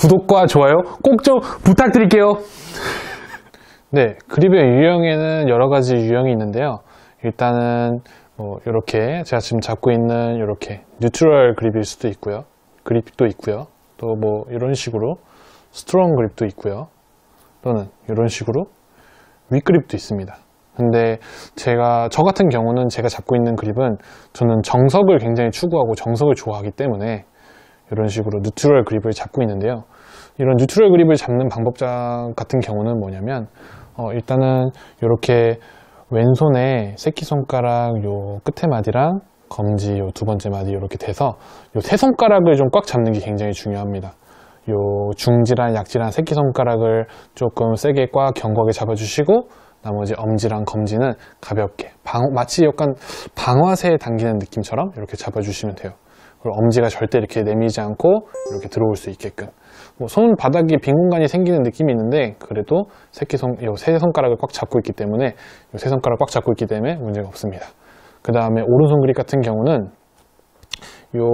구독과 좋아요 꼭 좀 부탁드릴게요. 네, 그립의 유형에는 여러 가지 유형이 있는데요. 일단은 뭐 이렇게 제가 지금 잡고 있는 이렇게 뉴트럴 그립일 수도 있고요. 그립도 있고요. 또 뭐 이런 식으로 스트롱 그립도 있고요. 또는 이런 식으로 윗그립도 있습니다. 근데 제가 저 같은 경우는 제가 잡고 있는 그립은 저는 정석을 굉장히 추구하고 정석을 좋아하기 때문에 이런 식으로 뉴트럴 그립을 잡고 있는데요. 이런 뉴트럴 그립을 잡는 방법 같은 경우는 뭐냐면 어, 일단은 이렇게 왼손에 새끼손가락 요 끝에 마디랑 검지 요 두 번째 마디 이렇게 돼서 요세 손가락을 좀 꽉 잡는 게 굉장히 중요합니다. 요 중지랑 약지랑 새끼손가락을 조금 세게 꽉 견고하게 잡아주시고 나머지 엄지랑 검지는 가볍게 방, 마치 약간 방화쇠 에 당기는 느낌처럼 이렇게 잡아주시면 돼요. 그리고 엄지가 절대 이렇게 내미지 않고 이렇게 들어올 수 있게끔 뭐 손바닥에 빈 공간이 생기는 느낌이 있는데 그래도 새끼손, 요세 손가락을 꽉 잡고 있기 때문에 요세 손가락 꽉 잡고 있기 때문에 문제가 없습니다 그 다음에 오른손 그립 같은 경우는 요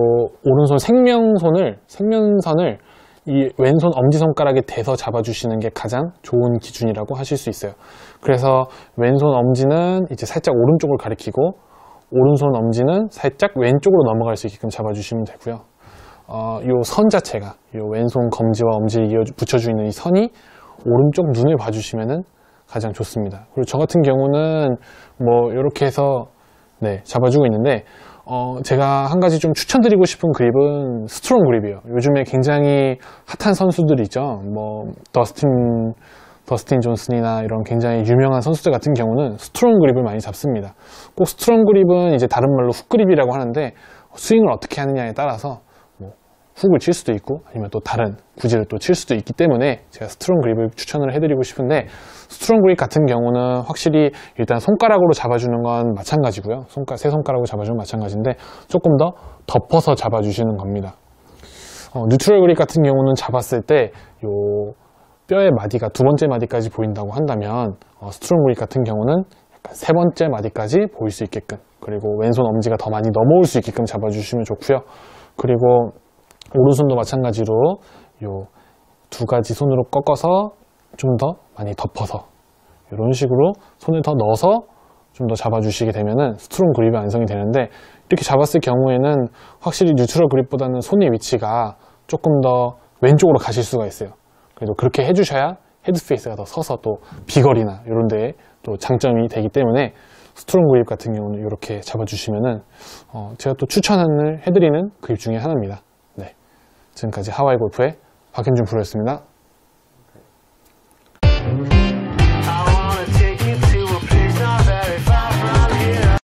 오른손 생명손을 생명선을 이 왼손 엄지손가락에 대서 잡아주시는 게 가장 좋은 기준이라고 하실 수 있어요 그래서 왼손 엄지는 이제 살짝 오른쪽을 가리키고 오른손 엄지는 살짝 왼쪽으로 넘어갈 수 있게끔 잡아주시면 되고요. 어, 이선 자체가 이 왼손 검지와 엄지를 이어 붙여주는 이 선이 오른쪽 눈을 봐주시면 가장 좋습니다. 그리고 저 같은 경우는 뭐 이렇게 해서 네, 잡아주고 있는데 어, 제가 한 가지 좀 추천드리고 싶은 그립은 스트롱 그립이에요. 요즘에 굉장히 핫한 선수들이 죠뭐 더스틴 더스틴 존슨이나 이런 굉장히 유명한 선수들 같은 경우는 스트롱 그립을 많이 잡습니다. 꼭 스트롱 그립은 이제 다른 말로 훅 그립이라고 하는데 스윙을 어떻게 하느냐에 따라서 뭐 훅을 칠 수도 있고 아니면 또 다른 구질을 또 칠 수도 있기 때문에 제가 스트롱 그립을 추천을 해드리고 싶은데 스트롱 그립 같은 경우는 확실히 일단 손가락으로 잡아주는 건 마찬가지고요. 손가 세 손가락으로 잡아주는 마찬가지인데 조금 더 덮어서 잡아주시는 겁니다. 어, 뉴트럴 그립 같은 경우는 잡았을 때요 뼈의 마디가 두 번째 마디까지 보인다고 한다면 어, 스트롱브릭 같은 경우는 약간 세 번째 마디까지 보일 수 있게끔 그리고 왼손 엄지가 더 많이 넘어올 수 있게끔 잡아주시면 좋고요. 그리고 오른손도 마찬가지로 요두 가지 손으로 꺾어서 좀 더 많이 덮어서 이런 식으로 손을 더 넣어서 좀 더 잡아주시게 되면은 스트롱 그립이 완성이 되는데 이렇게 잡았을 경우에는 확실히 뉴트럴 그립보다는 손의 위치가 조금 더 왼쪽으로 가실 수가 있어요. 그래서 그렇게 해주셔야 헤드페이스가더 서서 또 비거리나 이런 데에 또 장점이 되기 때문에 스트롱 그립 같은 경우는 이렇게 잡아주시면은 어 제가 또 추천을 해드리는 그립 중에 하나입니다. 네, 지금까지 하와이 골프의 박현준 프로였습니다.